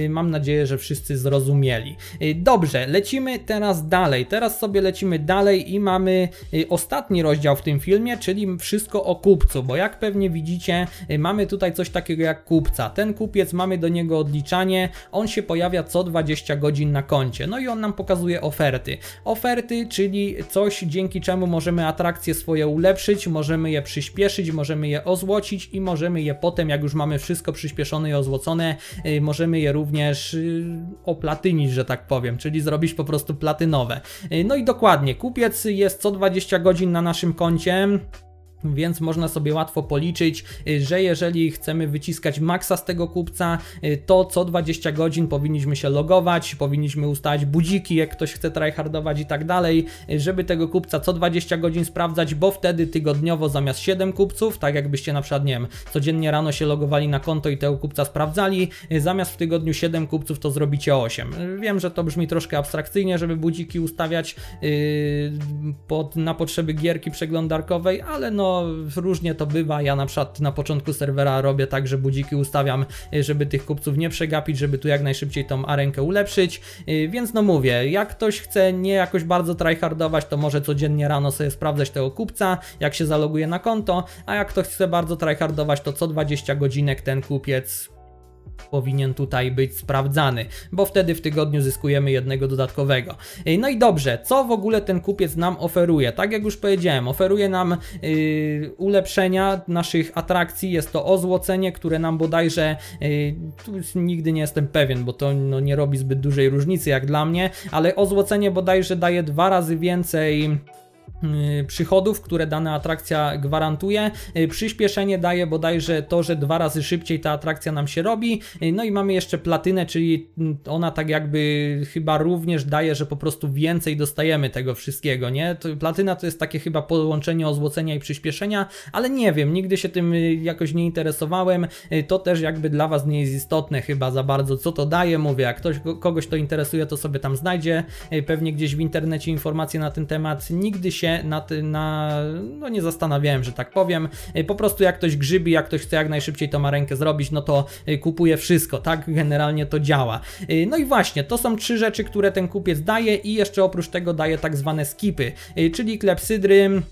Mam nadzieję, że wszyscy zrozumieli. Dobrze, lecimy teraz dalej. Teraz sobie lecimy dalej i mamy ostatni rozdział w tym filmie, czyli wszystko o kupcu, bo jak pewnie widzicie, mamy tutaj coś takiego jak kupca. Ten kupiec, mamy do niego odliczanie, on się pojawia co 20 godzin na koncie. No i on nam pokazuje oferty. Oferty, czyli coś dzięki czemu możemy atrakcje swoje ulepszyć, możemy je przyspieszyć, możemy je ozłocić i możemy je potem, jak już mamy wszystko przyspieszone i ozłocone, y, możemy je również y, oplatynić, że tak powiem, czyli zrobić po prostu platynowe. Y, no i dokładnie, kupiec jest co 20 godzin na naszym koncie więc można sobie łatwo policzyć, y, że jeżeli chcemy wyciskać maksa z tego kupca, y, to co 20 godzin powinniśmy się logować, powinniśmy ustawić budziki, jak ktoś chce tryhardować i tak dalej, y, żeby tego kupca co 20 godzin sprawdzać, bo wtedy tygodniowo zamiast 7 kupców, tak jakbyście na przykład, nie wiem, codziennie rano się logowali na konto i tego kupca sprawdzali, zamiast w tygodniu 7 kupców to zrobicie 8. Wiem, że to brzmi troszkę abstrakcyjnie, żeby budziki ustawiać yy, pod, na potrzeby gierki przeglądarkowej, ale no różnie to bywa. Ja na przykład na początku serwera robię tak, że budziki ustawiam, y, żeby tych kupców nie przegapić, żeby tu jak najszybciej tą arenkę ulepszyć. Y, więc no mówię, jak ktoś chce nie jakoś bardzo tryhardować, to może codziennie rano sobie sprawdzać tego kupca, jak się zaloguje na konto, a jak ktoś chce bardzo tryhardować, to co 20 godzinek ten kupiec powinien tutaj być sprawdzany, bo wtedy w tygodniu zyskujemy jednego dodatkowego. No i dobrze, co w ogóle ten kupiec nam oferuje? Tak jak już powiedziałem, oferuje nam yy, ulepszenia naszych atrakcji, jest to ozłocenie, które nam bodajże, yy, tu nigdy nie jestem pewien, bo to no, nie robi zbyt dużej różnicy jak dla mnie, ale ozłocenie bodajże daje dwa razy więcej Y, przychodów, które dana atrakcja gwarantuje. Y, przyspieszenie daje bodajże to, że dwa razy szybciej ta atrakcja nam się robi. Y, no i mamy jeszcze platynę, czyli mm, ona tak jakby chyba również daje, że po prostu więcej dostajemy tego wszystkiego, nie? To, platyna to jest takie chyba połączenie ozłocenia i przyspieszenia, ale nie wiem, nigdy się tym jakoś nie interesowałem. To też jakby dla Was nie jest istotne chyba za bardzo, co to daje. Mówię, jak ktoś, kogoś to interesuje, to sobie tam znajdzie. Pewnie gdzieś w internecie informacje na ten temat. Nigdy się się na, na no nie zastanawiałem, że tak powiem. E, po prostu jak ktoś grzybi, jak ktoś chce jak najszybciej to ma rękę zrobić, no to e, kupuje wszystko, tak? Generalnie to działa. E, no i właśnie, to są trzy rzeczy, które ten kupiec daje i jeszcze oprócz tego daje tak zwane skipy, czyli klepsydry,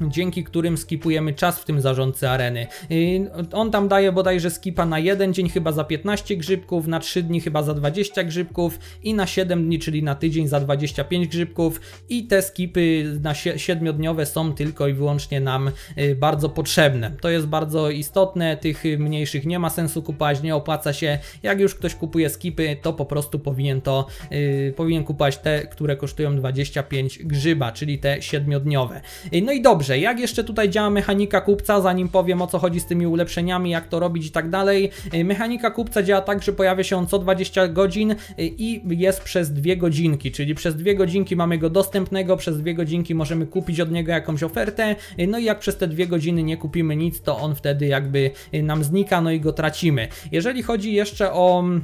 dzięki którym skipujemy czas w tym zarządcy areny. Y, on tam daje bodajże skipa na jeden dzień chyba za 15 grzybków, na 3 dni chyba za 20 grzybków i na 7 dni, czyli na tydzień za 25 grzybków i te skipy na 7-dniowe są tylko i wyłącznie nam y, bardzo potrzebne. To jest bardzo istotne, tych mniejszych nie ma sensu kupować, nie opłaca się. Jak już ktoś kupuje skipy, to po prostu powinien to, y, powinien kupować te, które kosztują 25 grzyba, czyli te 7-dniowe. No i dobrze, Dobrze, jak jeszcze tutaj działa mechanika kupca, zanim powiem o co chodzi z tymi ulepszeniami, jak to robić i tak dalej. Y, mechanika kupca działa tak, że pojawia się on co 20 godzin y, i jest przez 2 godzinki, czyli przez 2 godzinki mamy go dostępnego, przez 2 godzinki możemy kupić od niego jakąś ofertę, y, no i jak przez te 2 godziny nie kupimy nic, to on wtedy jakby nam znika, no i go tracimy. Jeżeli chodzi jeszcze o... Mm,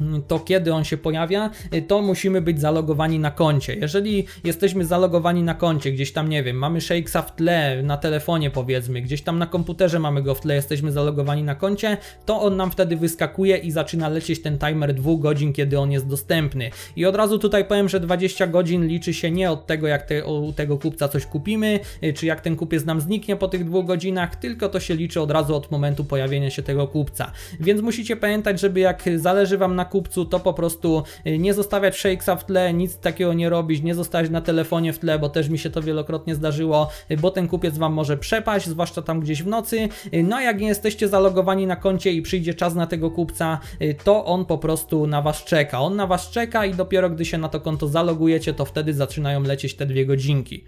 Mm, to kiedy on się pojawia, y, to musimy być zalogowani na koncie. Jeżeli jesteśmy zalogowani na koncie, gdzieś tam, nie wiem, mamy Shakesa w tle, na telefonie powiedzmy, gdzieś tam na komputerze mamy go w tle, jesteśmy zalogowani na koncie, to on nam wtedy wyskakuje i zaczyna lecieć ten timer 2 godzin, kiedy on jest dostępny. I od razu tutaj powiem, że 20 godzin liczy się nie od tego, jak te, u tego kupca coś kupimy, y, czy jak ten kupiec nam zniknie po tych dwóch godzinach, tylko to się liczy od razu od momentu pojawienia się tego kupca. Więc musicie pamiętać, żeby jak zależy Wam na kupcu, to po prostu y, nie zostawiać shakesa w tle, nic takiego nie robić, nie zostawiać na telefonie w tle, bo też mi się to wielokrotnie zdarzyło, y, bo ten kupiec Wam może przepaść, zwłaszcza tam gdzieś w nocy. Y, no a jak nie jesteście zalogowani na koncie i przyjdzie czas na tego kupca, to on po prostu na Was czeka. On na Was czeka i dopiero gdy się na to konto zalogujecie, to wtedy zaczynają lecieć te dwie godzinki.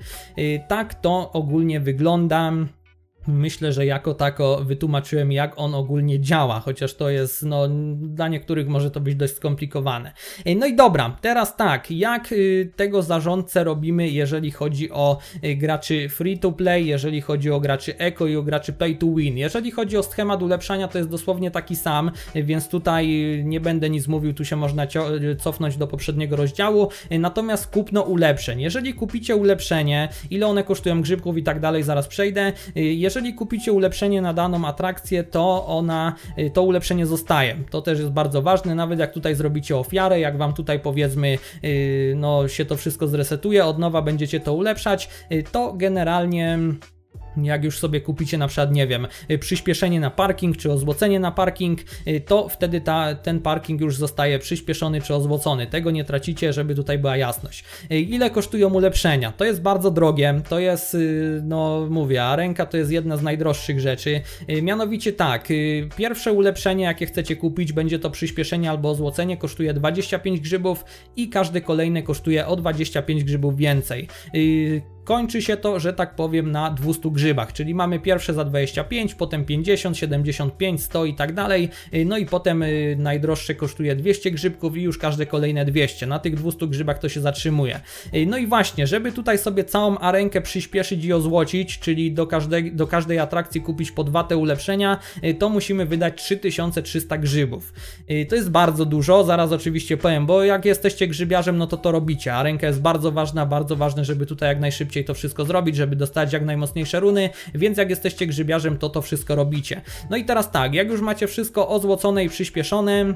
Tak to ogólnie wygląda myślę, że jako tako wytłumaczyłem, jak on ogólnie działa, chociaż to jest, no, dla niektórych może to być dość skomplikowane. No i dobra, teraz tak, jak y, tego zarządcę robimy, jeżeli chodzi o y, graczy free to play, jeżeli chodzi o graczy eco i o graczy pay to win. Jeżeli chodzi o schemat ulepszania, to jest dosłownie taki sam, więc tutaj y, nie będę nic mówił, tu się można cofnąć do poprzedniego rozdziału. Natomiast kupno ulepszeń. Jeżeli kupicie ulepszenie, ile one kosztują grzybków i tak dalej, zaraz przejdę. Jeżeli jeżeli kupicie ulepszenie na daną atrakcję, to ona, y, to ulepszenie zostaje. To też jest bardzo ważne, nawet jak tutaj zrobicie ofiarę, jak Wam tutaj powiedzmy, y, no się to wszystko zresetuje, od nowa będziecie to ulepszać, y, to generalnie jak już sobie kupicie na przykład, nie wiem, y, przyspieszenie na parking czy ozłocenie na parking, y, to wtedy ta, ten parking już zostaje przyspieszony czy ozłocony. Tego nie tracicie, żeby tutaj była jasność. Y, ile kosztują ulepszenia? To jest bardzo drogie, to jest, no mówię, a ręka to jest jedna z najdroższych rzeczy. Mianowicie tak, pierwsze ulepszenie, jakie chcecie kupić, będzie to przyspieszenie albo ozłocenie, kosztuje 25 grzybów i każdy kolejny kosztuje o 25 grzybów więcej. Kończy się to, że tak powiem, na 200 grzybach, czyli mamy pierwsze za 25, potem 50, 75, 100 i tak dalej. No i potem y, najdroższe kosztuje 200 grzybków i już każde kolejne 200. Na tych 200 grzybach to się zatrzymuje. Y, no i właśnie, żeby tutaj sobie całą arenkę przyspieszyć i ozłocić, czyli do każdej, do każdej atrakcji kupić po dwa te ulepszenia, y, to musimy wydać 3300 grzybów. To jest bardzo dużo, zaraz oczywiście powiem, bo jak jesteście grzybiarzem, no to to robicie. Arenka jest bardzo ważna, bardzo ważne, żeby tutaj jak najszybciej najszybciej to wszystko zrobić, żeby dostać jak najmocniejsze runy, więc jak jesteście grzybiarzem, to to wszystko robicie. No i teraz tak, jak już macie wszystko ozłocone i przyspieszone,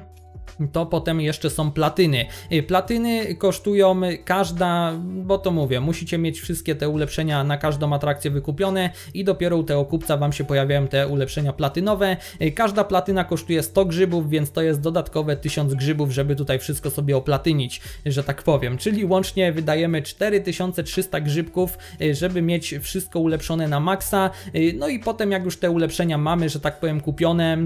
to potem jeszcze są platyny. Y, platyny kosztują y, każda, bo to mówię, musicie mieć wszystkie te ulepszenia na każdą atrakcję wykupione i dopiero u tego kupca Wam się pojawiają te ulepszenia platynowe. Y, każda platyna kosztuje 100 grzybów, więc to jest dodatkowe 1000 grzybów, żeby tutaj wszystko sobie oplatynić, że tak powiem. Czyli łącznie wydajemy 4300 grzybków, żeby mieć wszystko ulepszone na maksa. No i potem jak już te ulepszenia mamy, że tak powiem kupione,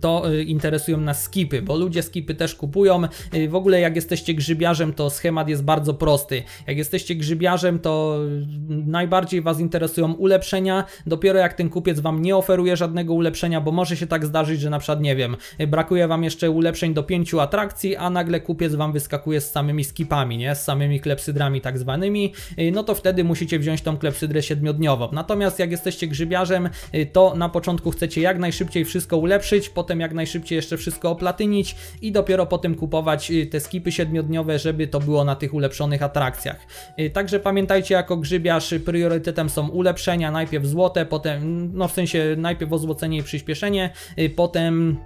to y, interesują nas skipy, bo ludzie skipy też kupują. Y, w ogóle jak jesteście grzybiarzem, to schemat jest bardzo prosty. Jak jesteście grzybiarzem, to y, najbardziej Was interesują ulepszenia. Dopiero jak ten kupiec Wam nie oferuje żadnego ulepszenia, bo może się tak zdarzyć, że na przykład, nie wiem, brakuje Wam jeszcze ulepszeń do pięciu atrakcji, a nagle kupiec Wam wyskakuje z samymi skipami, nie? Z samymi klepsydrami tak zwanymi, no to wtedy musicie wziąć tą klepsydrę siedmiodniową. Natomiast jak jesteście grzybiarzem, to na początku chcecie jak najszybciej wszystko ulepszyć, potem jak najszybciej jeszcze wszystko oplatynić i dopiero potem kupować y, te skipy siedmiodniowe, żeby to było na tych ulepszonych atrakcjach. Y, także pamiętajcie jako grzybiarz y, priorytetem są ulepszenia, najpierw złote, potem, no w sensie najpierw ozłocenie i przyspieszenie, potem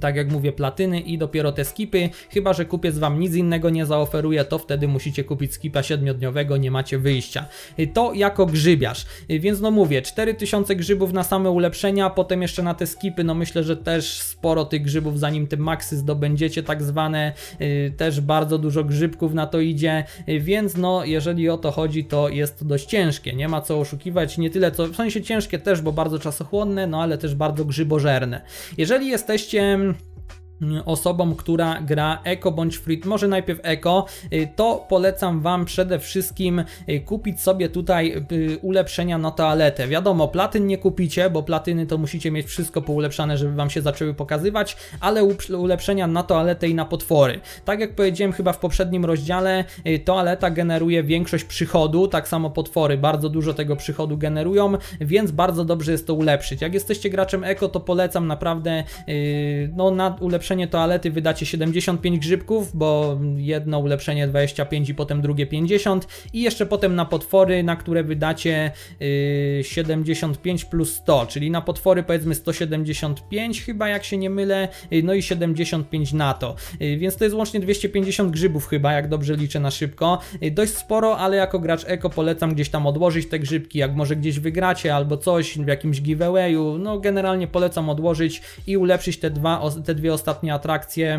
tak jak mówię, platyny i dopiero te skipy, chyba że kupiec Wam nic innego nie zaoferuje, to wtedy musicie kupić skipa siedmiodniowego, nie macie wyjścia. To jako grzybiarz, więc no mówię, 4000 grzybów na same ulepszenia, potem jeszcze na te skipy, no myślę, że też sporo tych grzybów, zanim te maksy zdobędziecie tak zwane, y, też bardzo dużo grzybków na to idzie, więc no jeżeli o to chodzi, to jest to dość ciężkie, nie ma co oszukiwać, nie tyle co, w sensie ciężkie też, bo bardzo czasochłonne, no ale też bardzo grzybożerne. Jeżeli jesteście time osobom, która gra Eco bądź Frit, może najpierw Eco, y, to polecam Wam przede wszystkim y, kupić sobie tutaj y, ulepszenia na toaletę. Wiadomo, platyn nie kupicie, bo platyny to musicie mieć wszystko poulepszane, żeby Wam się zaczęły pokazywać, ale ulepszenia na toaletę i na potwory. Tak jak powiedziałem chyba w poprzednim rozdziale, toaleta generuje większość przychodu, tak samo potwory bardzo dużo tego przychodu generują, więc bardzo dobrze jest to ulepszyć. Jak jesteście graczem Eco, to polecam naprawdę no, na ulepszenie ulepszenie toalety wydacie 75 grzybków, bo jedno ulepszenie 25 i potem drugie 50 i jeszcze potem na potwory, na które wydacie yy, 75 plus 100, czyli na potwory powiedzmy 175 chyba jak się nie mylę, yy, no i 75 na to, yy, więc to jest łącznie 250 grzybów chyba, jak dobrze liczę na szybko, yy, dość sporo, ale jako gracz eko polecam gdzieś tam odłożyć te grzybki, jak może gdzieś wygracie albo coś w jakimś giveawayu, no generalnie polecam odłożyć i ulepszyć te, dwa, te dwie ostatnie ostatnie atrakcje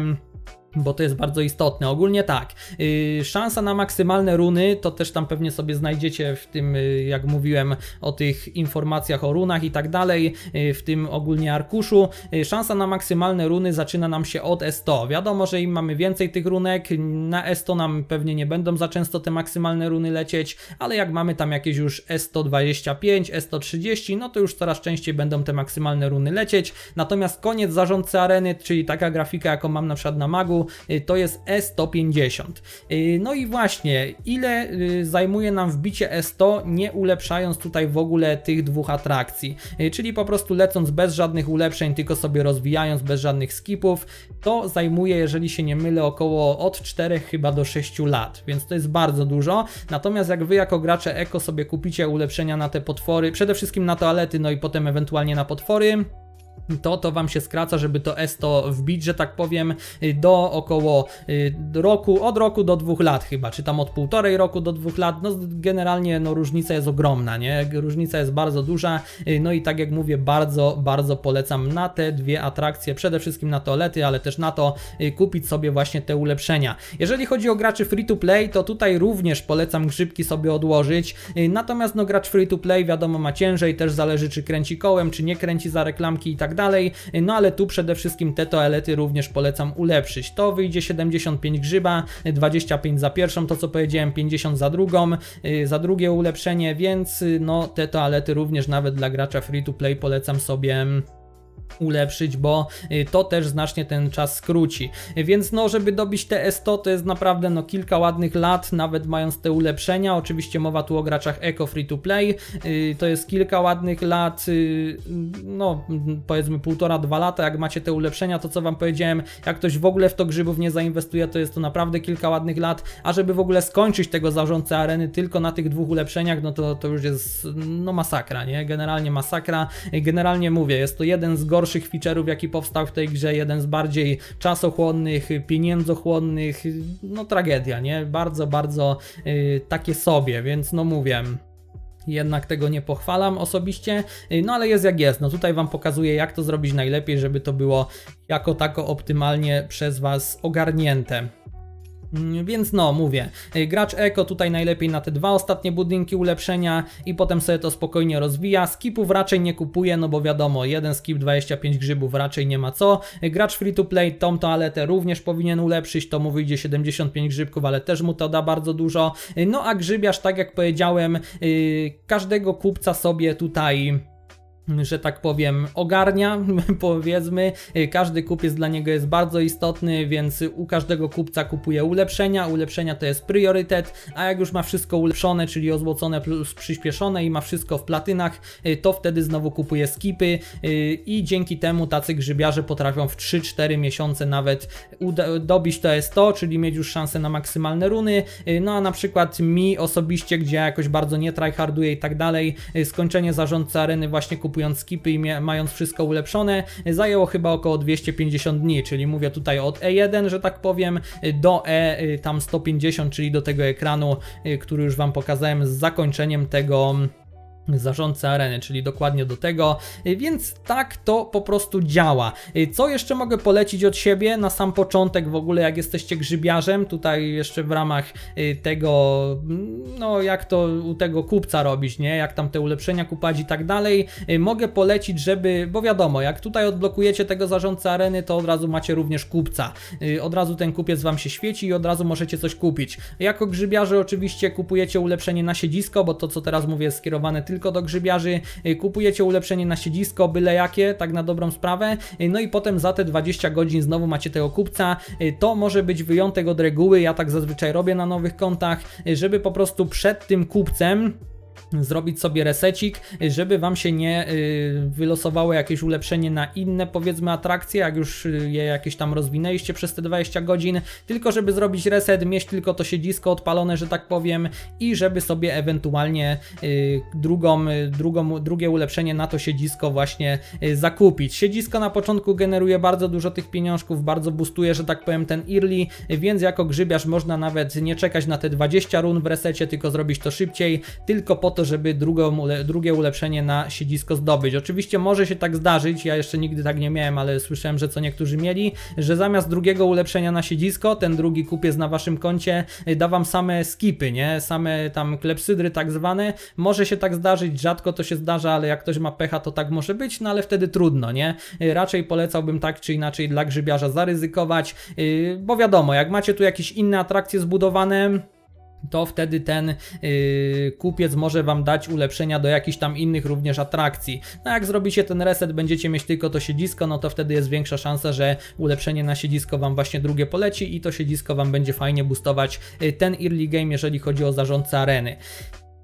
bo to jest bardzo istotne. Ogólnie tak, yy, szansa na maksymalne runy to też tam pewnie sobie znajdziecie w tym, yy, jak mówiłem o tych informacjach o runach i tak dalej, yy, w tym ogólnie arkuszu. Y, szansa na maksymalne runy zaczyna nam się od S100. Wiadomo, że im mamy więcej tych runek, na S100 nam pewnie nie będą za często te maksymalne runy lecieć, ale jak mamy tam jakieś już S125, S130, no to już coraz częściej będą te maksymalne runy lecieć. Natomiast koniec zarządcy areny, czyli taka grafika, jaką mam na przykład na magu, Y, to jest E150. Y, no i właśnie, ile y, zajmuje nam wbicie E100, nie ulepszając tutaj w ogóle tych dwóch atrakcji, czyli po prostu lecąc bez żadnych ulepszeń, tylko sobie rozwijając bez żadnych skipów, to zajmuje, jeżeli się nie mylę, około od 4 chyba do 6 lat, więc to jest bardzo dużo. Natomiast jak wy jako gracze eko sobie kupicie ulepszenia na te potwory, przede wszystkim na toalety, no i potem ewentualnie na potwory, to to Wam się skraca, żeby to ESTO to wbić, że tak powiem, do około y, roku, od roku do dwóch lat chyba, czy tam od półtorej roku do dwóch lat, no generalnie no, różnica jest ogromna, nie? Różnica jest bardzo duża, y, no i tak jak mówię, bardzo, bardzo polecam na te dwie atrakcje, przede wszystkim na toalety, ale też na to y, kupić sobie właśnie te ulepszenia. Jeżeli chodzi o graczy free to play, to tutaj również polecam grzybki sobie odłożyć, natomiast no gracz free to play wiadomo ma ciężej, też zależy czy kręci kołem, czy nie kręci za reklamki i tak dalej, dalej. No ale tu przede wszystkim te toalety również polecam ulepszyć. To wyjdzie 75 grzyba, 25 za pierwszą, to co powiedziałem, 50 za drugą, y, za drugie ulepszenie, więc y, no te toalety również nawet dla gracza free to play polecam sobie mm, ulepszyć, bo y, to też znacznie ten czas skróci. Więc no, żeby dobić te S100 to jest naprawdę no kilka ładnych lat, nawet mając te ulepszenia. Oczywiście mowa tu o graczach Eco Free to Play. Y, to jest kilka ładnych lat, y, no powiedzmy półtora, dwa lata. Jak macie te ulepszenia, to co Wam powiedziałem, jak ktoś w ogóle w to grzybów nie zainwestuje, to jest to naprawdę kilka ładnych lat. A żeby w ogóle skończyć tego zarządcę areny tylko na tych dwóch ulepszeniach, no to, to już jest no masakra, nie? Generalnie masakra. Generalnie mówię, jest to jeden z gorszych feature'ów, jaki powstał w tej grze, jeden z bardziej czasochłonnych, pieniędzochłonnych, no tragedia, nie? Bardzo, bardzo yy, takie sobie, więc no mówię, jednak tego nie pochwalam osobiście, y, no ale jest jak jest. No tutaj Wam pokazuję, jak to zrobić najlepiej, żeby to było jako tako optymalnie przez Was ogarnięte. Mm, więc no, mówię, y, gracz eko tutaj najlepiej na te dwa ostatnie budynki ulepszenia i potem sobie to spokojnie rozwija. Skipów raczej nie kupuje, no bo wiadomo, jeden skip 25 grzybów raczej nie ma co. Gracz free to play tą toaletę również powinien ulepszyć, to mu wyjdzie 75 grzybków, ale też mu to da bardzo dużo. Y, no a grzybiarz, tak jak powiedziałem, y, każdego kupca sobie tutaj że tak powiem, ogarnia, (laughs) powiedzmy. Y, każdy kupiec dla niego jest bardzo istotny, więc u każdego kupca kupuje ulepszenia. Ulepszenia to jest priorytet, a jak już ma wszystko ulepszone, czyli ozłocone plus przyspieszone i ma wszystko w platynach, y, to wtedy znowu kupuje skipy y, i dzięki temu tacy grzybiarze potrafią w 3-4 miesiące nawet dobić to jest to, czyli mieć już szansę na maksymalne runy. No a na przykład mi osobiście, gdzie jakoś bardzo nie tryharduję i tak dalej, skończenie zarządcy areny właśnie kupuje kupując skipy i mając wszystko ulepszone, zajęło chyba około 250 dni, czyli mówię tutaj od E1, że tak powiem, do E y, tam 150, czyli do tego ekranu, y, który już Wam pokazałem z zakończeniem tego zarządcy areny, czyli dokładnie do tego, y, więc tak to po prostu działa. Y, co jeszcze mogę polecić od siebie na sam początek w ogóle, jak jesteście grzybiarzem, tutaj jeszcze w ramach y, tego, no jak to u tego kupca robić, nie, jak tam te ulepszenia kupać i tak dalej, mogę polecić, żeby, bo wiadomo, jak tutaj odblokujecie tego zarządcę areny, to od razu macie również kupca. Od razu ten kupiec Wam się świeci i od razu możecie coś kupić. Jako grzybiarze oczywiście kupujecie ulepszenie na siedzisko, bo to co teraz mówię jest skierowane tylko tylko do grzybiarzy, y, kupujecie ulepszenie na siedzisko, byle jakie, tak na dobrą sprawę, y, no i potem za te 20 godzin znowu macie tego kupca. Y, to może być wyjątek od reguły, ja tak zazwyczaj robię na nowych kontach, żeby po prostu przed tym kupcem zrobić sobie resecik, żeby Wam się nie y, wylosowało jakieś ulepszenie na inne powiedzmy atrakcje, jak już y, je jakieś tam rozwinęliście przez te 20 godzin, tylko żeby zrobić reset, mieć tylko to siedzisko odpalone, że tak powiem i żeby sobie ewentualnie y, drugą, drugą, drugie ulepszenie na to siedzisko właśnie zakupić. Siedzisko na początku generuje bardzo dużo tych pieniążków, bardzo boostuje, że tak powiem ten early, więc jako grzybiarz można nawet nie czekać na te 20 run w resecie, tylko zrobić to szybciej, tylko po to, to, żeby drugą, drugie ulepszenie na siedzisko zdobyć. Oczywiście może się tak zdarzyć, ja jeszcze nigdy tak nie miałem, ale słyszałem, że co niektórzy mieli, że zamiast drugiego ulepszenia na siedzisko, ten drugi kupiec na waszym koncie y, da wam same skipy, nie? Same tam klepsydry tak zwane. Może się tak zdarzyć, rzadko to się zdarza, ale jak ktoś ma pecha, to tak może być, no ale wtedy trudno, nie? Y, raczej polecałbym tak czy inaczej dla grzybiarza zaryzykować, y, bo wiadomo, jak macie tu jakieś inne atrakcje zbudowane, to wtedy ten yy, kupiec może Wam dać ulepszenia do jakichś tam innych również atrakcji. No jak zrobicie ten reset, będziecie mieć tylko to siedzisko, no to wtedy jest większa szansa, że ulepszenie na siedzisko Wam właśnie drugie poleci i to siedzisko Wam będzie fajnie boostować y, ten early game, jeżeli chodzi o zarządcę areny.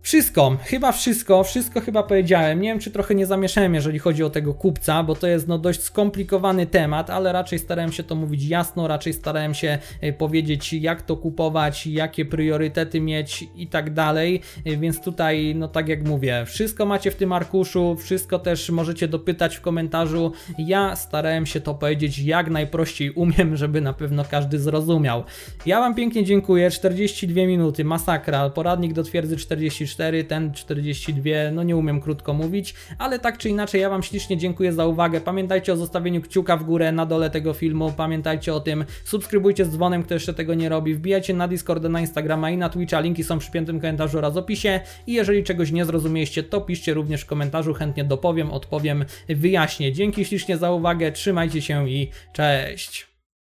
Wszystko, chyba wszystko, wszystko chyba powiedziałem. Nie wiem, czy trochę nie zamieszałem, jeżeli chodzi o tego kupca, bo to jest no dość skomplikowany temat, ale raczej starałem się to mówić jasno, raczej starałem się y, powiedzieć, jak to kupować, jakie priorytety mieć i tak dalej. Y, więc tutaj, no tak jak mówię, wszystko macie w tym arkuszu, wszystko też możecie dopytać w komentarzu. Ja starałem się to powiedzieć jak najprościej umiem, (laughs) żeby na pewno każdy zrozumiał. Ja Wam pięknie dziękuję. 42 minuty, masakra, poradnik do twierdzy 44. 44, ten 42, no nie umiem krótko mówić, ale tak czy inaczej ja Wam ślicznie dziękuję za uwagę. Pamiętajcie o zostawieniu kciuka w górę na dole tego filmu, pamiętajcie o tym, subskrybujcie z dzwonem, kto jeszcze tego nie robi, wbijajcie na Discorda, na Instagrama i na Twitcha, linki są w przypiętym komentarzu oraz opisie i jeżeli czegoś nie zrozumieliście, to piszcie również w komentarzu, chętnie dopowiem, odpowiem, wyjaśnię. Dzięki ślicznie za uwagę, trzymajcie się i cześć!